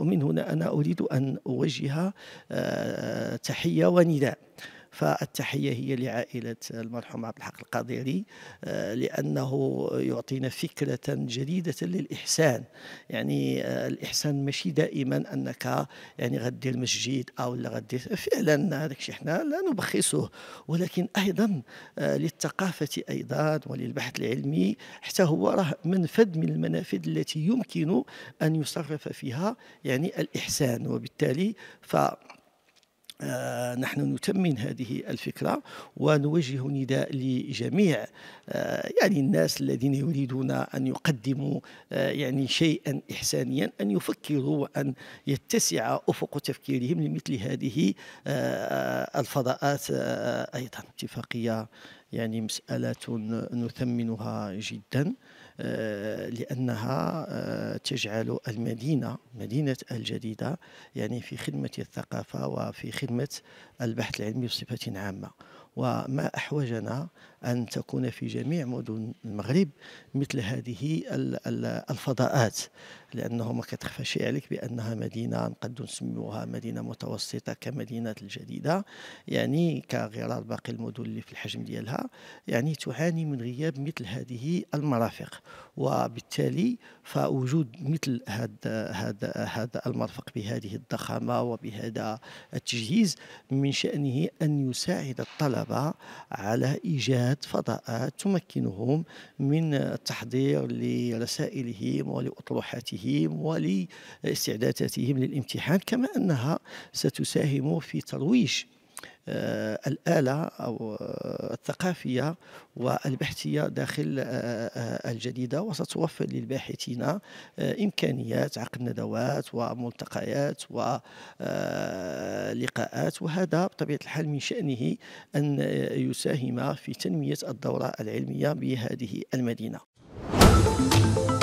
ومن هنا أنا أريد أن أوجه آه، تحية ونداء فالتحية هي لعائلة المرحوم عبد الحق القادري آه، لأنه يعطينا فكرة جديدة للإحسان يعني آه، الإحسان ماشي دائما أنك يعني غدير مسجد أو لا غدير فعلا هذاك الشيء احنا لا نبخسه ولكن أيضا آه، للثقافة أيضا وللبحث العلمي حتى هو راه منفذ من المنافذ التي يمكن أن يصرف فيها يعني الإحسان وبالتالي ف آه، نحن نتمن هذه الفكرة ونوجه نداء لجميع آه، يعني الناس الذين يريدون أن يقدموا آه، يعني شيئا إحسانيا أن يفكروا وأن يتسع أفق تفكيرهم لمثل هذه الفضاءات أيضا اتفاقية يعني مسألة نثمنها جدا آه، لأنها آه، تجعل المدينة مدينة الجديدة يعني في خدمة الثقافة وفي خدمة البحث العلمي بصفة عامة وما أحوجنا أن تكون في جميع مدن المغرب مثل هذه الفضاءات لأنه ما كتخفى شيء عليك بأنها مدينة قد نسميوها مدينة متوسطة كمدينة الجديدة يعني كغرار باقي المدن اللي في الحجم ديالها يعني تعاني من غياب مثل هذه المرافق وبالتالي فوجود مثل هذا هذا هذا المرفق بهذه الضخامة وبهذا التجهيز من شأنه أن يساعد الطلبة الطلبة على إيجاد فضاءات تمكنهم من التحضير لرسائلهم ولأطروحاتهم ولإستعداداتهم للامتحان كما أنها ستساهم في ترويج آه، الآلة أو آه، الثقافية والبحثية داخل آه، الجديدة وستوفر للباحثين إمكانيات عقد ندوات وملتقيات ولقاءات وهذا بطبيعة الحال من شأنه أن يساهم في تنمية الدورة العلمية بهذه المدينة